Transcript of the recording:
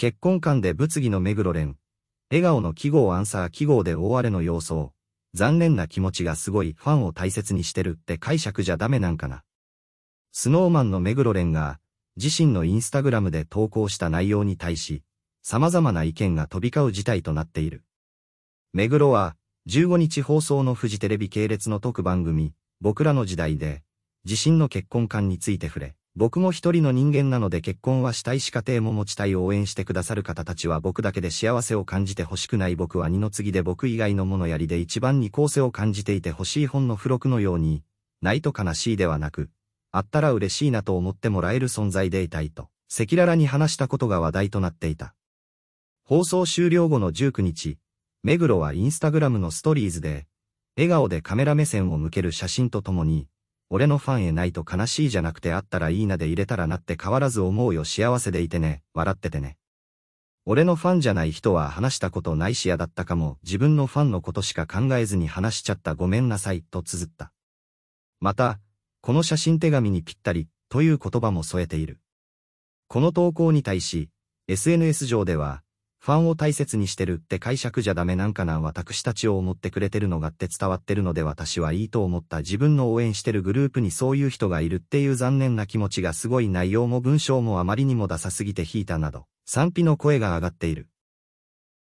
結婚観で物議の目黒蓮。笑顔の記号アンサー記号で大荒れの様相。残念な気持ちがすごいファンを大切にしてるって解釈じゃダメなんかな。スノーマンの目黒蓮が、自身のインスタグラムで投稿した内容に対し、様々な意見が飛び交う事態となっている。目黒は、15日放送のフジテレビ系列の特番組、僕らの時代で、自身の結婚観について触れ、僕も一人の人間なので結婚はしたいし家庭も持ちたい応援してくださる方たちは僕だけで幸せを感じて欲しくない僕は二の次で僕以外のものやりで一番に構成を感じていて欲しい本の付録のように、ないと悲しいではなく、あったら嬉しいなと思ってもらえる存在でいたいと、赤裸々に話したことが話題となっていた。放送終了後の19日、目黒はインスタグラムのストーリーズで、笑顔でカメラ目線を向ける写真とともに、俺のファンへないと悲しいじゃなくてあったらいいなで入れたらなって変わらず思うよ幸せでいてね、笑っててね。俺のファンじゃない人は話したことないしやだったかも、自分のファンのことしか考えずに話しちゃったごめんなさい、と綴った。また、この写真手紙にぴったり、という言葉も添えている。この投稿に対し、SNS 上では、ファンを大切にしてるって解釈じゃダメなんかな私たちを思ってくれてるのがって伝わってるので私はいいと思った自分の応援してるグループにそういう人がいるっていう残念な気持ちがすごい内容も文章もあまりにもダサすぎて引いたなど賛否の声が上がっている。